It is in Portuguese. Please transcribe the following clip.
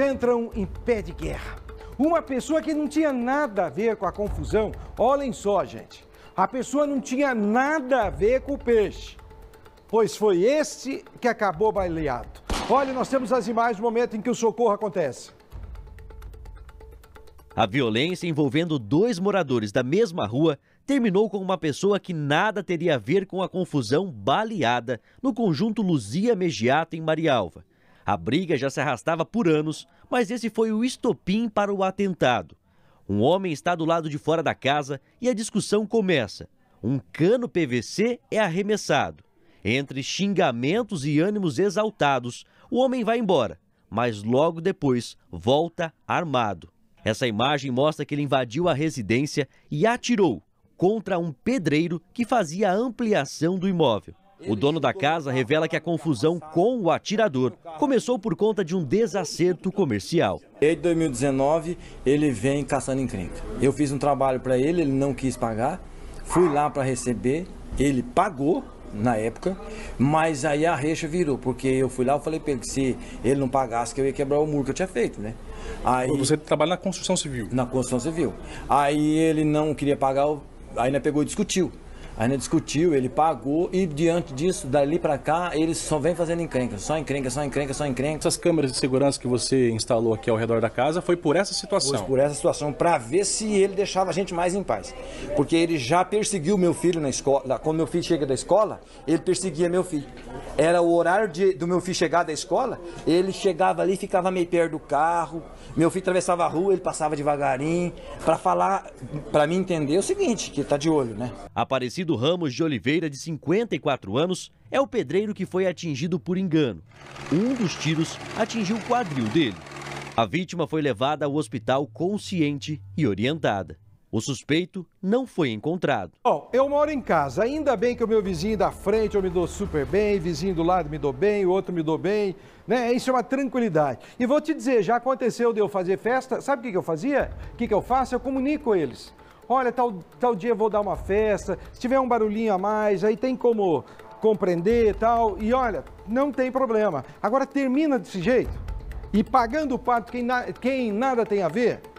entram em pé de guerra. Uma pessoa que não tinha nada a ver com a confusão. Olhem só, gente. A pessoa não tinha nada a ver com o peixe. Pois foi este que acabou baleado. Olha, nós temos as imagens do momento em que o socorro acontece. A violência envolvendo dois moradores da mesma rua terminou com uma pessoa que nada teria a ver com a confusão baleada no conjunto Luzia Megiata em Marialva. A briga já se arrastava por anos, mas esse foi o estopim para o atentado. Um homem está do lado de fora da casa e a discussão começa. Um cano PVC é arremessado. Entre xingamentos e ânimos exaltados, o homem vai embora, mas logo depois volta armado. Essa imagem mostra que ele invadiu a residência e atirou contra um pedreiro que fazia a ampliação do imóvel. O dono da casa revela que a confusão com o atirador começou por conta de um desacerto comercial. Desde 2019, ele vem caçando encrenca. Eu fiz um trabalho para ele, ele não quis pagar. Fui lá para receber, ele pagou na época, mas aí a recha virou, porque eu fui lá e falei para ele que se ele não pagasse, que eu ia quebrar o muro que eu tinha feito, né? Aí, Você trabalha na construção civil? Na construção civil. Aí ele não queria pagar, aí ainda pegou e discutiu ainda discutiu, ele pagou e diante disso, dali para cá, ele só vem fazendo encrenca, só encrenca, só encrenca, só encrenca. Essas câmeras de segurança que você instalou aqui ao redor da casa foi por essa situação? Foi por essa situação, para ver se ele deixava a gente mais em paz. Porque ele já perseguiu meu filho na escola, quando meu filho chega da escola, ele perseguia meu filho era o horário de, do meu filho chegar da escola, ele chegava ali, ficava meio perto do carro, meu filho atravessava a rua, ele passava devagarinho, para falar, para mim entender o seguinte, que tá de olho, né? Aparecido Ramos de Oliveira, de 54 anos, é o pedreiro que foi atingido por engano. Um dos tiros atingiu o quadril dele. A vítima foi levada ao hospital consciente e orientada. O suspeito não foi encontrado. Bom, eu moro em casa. Ainda bem que o meu vizinho da frente eu me dou super bem, vizinho do lado me dou bem, o outro me dou bem. Né? Isso é uma tranquilidade. E vou te dizer, já aconteceu de eu fazer festa. Sabe o que, que eu fazia? O que, que eu faço? Eu comunico eles. Olha, tal, tal dia eu vou dar uma festa. Se tiver um barulhinho a mais, aí tem como compreender e tal. E olha, não tem problema. Agora termina desse jeito. E pagando o pato quem, na, quem nada tem a ver,